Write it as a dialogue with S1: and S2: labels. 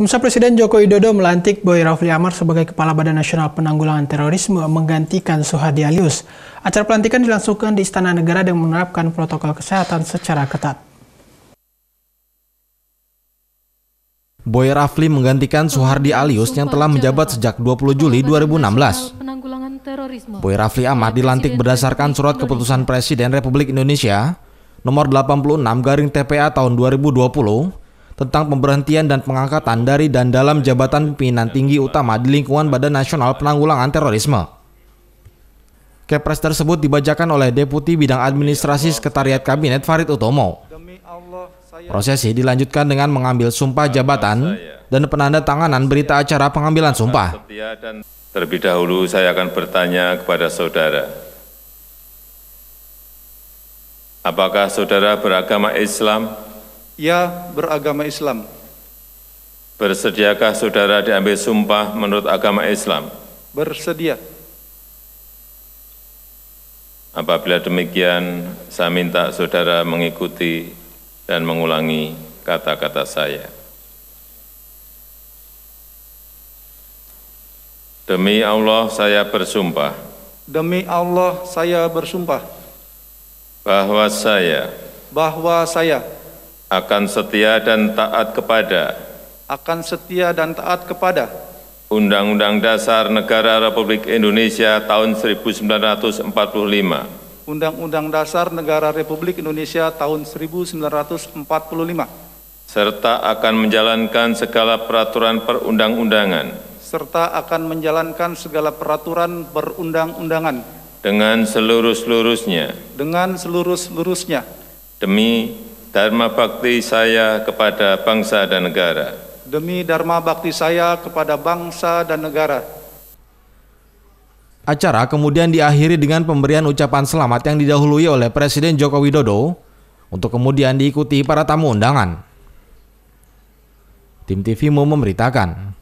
S1: Pemirsa Presiden Joko Widodo melantik Boy Rafli Amar sebagai Kepala Badan Nasional Penanggulangan Terorisme menggantikan Suhadi Alius. Acara pelantikan dilangsungkan di Istana Negara dan menerapkan protokol kesehatan secara ketat. Boy Rafli menggantikan Suhardi Alius yang telah menjabat sejak 20 Juli 2016. Boy Rafli Amar dilantik berdasarkan surat keputusan Presiden Republik Indonesia nomor 86 garing TPA tahun 2020 tentang pemberhentian dan pengangkatan dari dan dalam jabatan pimpinan tinggi utama di lingkungan Badan Nasional Penanggulangan Terorisme. Kepres tersebut dibacakan oleh Deputi Bidang Administrasi Sekretariat Kabinet Farid Utomo. Prosesi dilanjutkan dengan mengambil sumpah jabatan dan penanda tanganan berita acara pengambilan sumpah.
S2: Terlebih dahulu saya akan bertanya kepada saudara, apakah saudara beragama Islam?
S3: ya beragama Islam.
S2: Bersediakah saudara diambil sumpah menurut agama Islam?
S3: Bersedia.
S2: Apabila demikian, saya minta saudara mengikuti dan mengulangi kata-kata saya. Demi Allah saya bersumpah.
S3: Demi Allah saya bersumpah.
S2: Bahwa saya. Bahwa saya akan setia dan taat kepada
S3: akan setia dan taat kepada
S2: Undang-Undang Dasar Negara Republik Indonesia tahun 1945
S3: Undang-Undang Dasar Negara Republik Indonesia tahun 1945
S2: serta akan menjalankan segala peraturan perundang-undangan
S3: serta akan menjalankan segala peraturan perundang-undangan
S2: dengan seluruh-seluruhnya
S3: dengan seluruh-seluruhnya
S2: demi Dharma Bakti saya kepada bangsa dan negara.
S3: Demi Dharma Bakti saya kepada bangsa dan negara.
S1: Acara kemudian diakhiri dengan pemberian ucapan selamat yang didahului oleh Presiden Joko Widodo untuk kemudian diikuti para tamu undangan. Tim TV mau memberitakan.